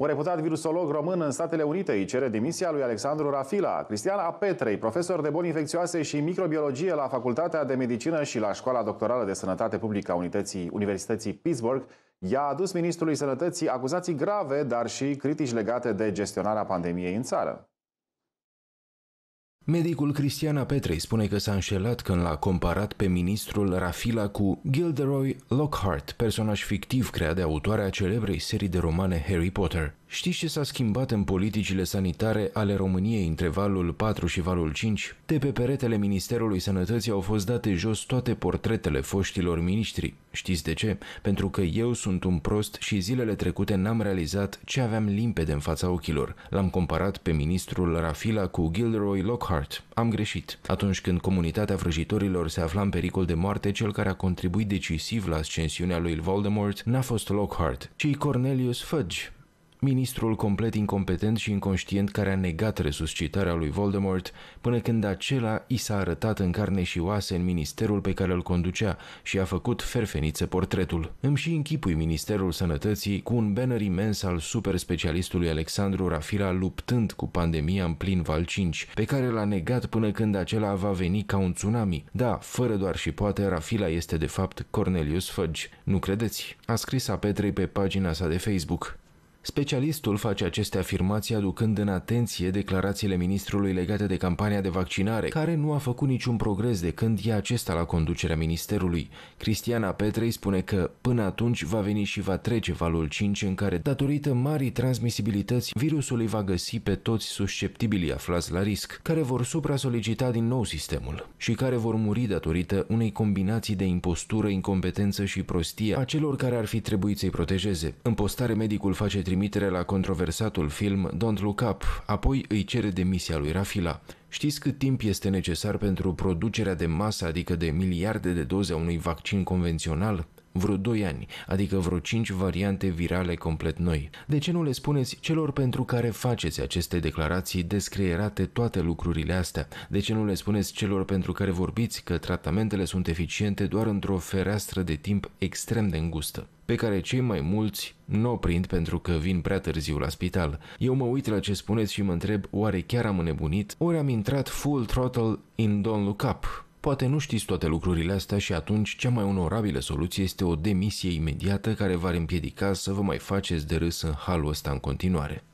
Un reputat virusolog român în Statele Unite îi cere demisia lui Alexandru Rafila. Cristiana Petrei, profesor de boli infecțioase și microbiologie la Facultatea de Medicină și la Școala Doctorală de Sănătate Publică a Unității Universității Pittsburgh, i-a adus Ministrului Sănătății acuzații grave, dar și critici legate de gestionarea pandemiei în țară. Medicul Cristiana Petrei spune că s-a înșelat când l-a comparat pe ministrul Rafila cu Gilderoy Lockhart, personaj fictiv creat de autoarea celebrei serii de romane Harry Potter. Știți ce s-a schimbat în politicile sanitare ale României între valul 4 și valul 5? De pe peretele Ministerului Sănătății au fost date jos toate portretele foștilor miniștri. Știți de ce? Pentru că eu sunt un prost și zilele trecute n-am realizat ce aveam limpede în fața ochilor. L-am comparat pe ministrul Rafila cu Gilroy Lockhart. Am greșit. Atunci când comunitatea vrăjitorilor se afla în pericol de moarte, cel care a contribuit decisiv la ascensiunea lui Voldemort n-a fost Lockhart, ci Cornelius Fudge, ministrul complet incompetent și inconștient care a negat resuscitarea lui Voldemort până când acela i s-a arătat în carne și oase în ministerul pe care îl conducea și a făcut ferfenițe portretul. Îmi și închipui Ministerul Sănătății cu un banner imens al super specialistului Alexandru Rafila luptând cu pandemia în plin val 5, pe care l-a negat până când acela va veni ca un tsunami. Da, fără doar și poate, Rafila este de fapt Cornelius Fudge. Nu credeți? A scris a Petrei pe pagina sa de Facebook. Specialistul face aceste afirmații aducând în atenție declarațiile ministrului legate de campania de vaccinare, care nu a făcut niciun progres de când e acesta la conducerea ministerului. Cristiana Petrei spune că până atunci va veni și va trece valul 5 în care, datorită marii transmisibilități, virusul îi va găsi pe toți susceptibilii aflați la risc, care vor supra-solicita din nou sistemul și care vor muri datorită unei combinații de impostură, incompetență și prostie a celor care ar fi trebuit să-i protejeze. În postare, medicul face trimitere la controversatul film Don't Look Up, apoi îi cere demisia lui Rafila. Știți cât timp este necesar pentru producerea de masă, adică de miliarde de doze a unui vaccin convențional? vreo 2 ani, adică vreo 5 variante virale complet noi. De ce nu le spuneți celor pentru care faceți aceste declarații descreierate toate lucrurile astea? De ce nu le spuneți celor pentru care vorbiți că tratamentele sunt eficiente doar într-o fereastră de timp extrem de îngustă? pe care cei mai mulți nu o prind pentru că vin prea târziu la spital. Eu mă uit la ce spuneți și mă întreb oare chiar am înnebunit, ori am intrat full throttle in Don't Look Up, Poate nu știți toate lucrurile astea și atunci cea mai onorabilă soluție este o demisie imediată care v-ar împiedica să vă mai faceți de râs în halul ăsta în continuare.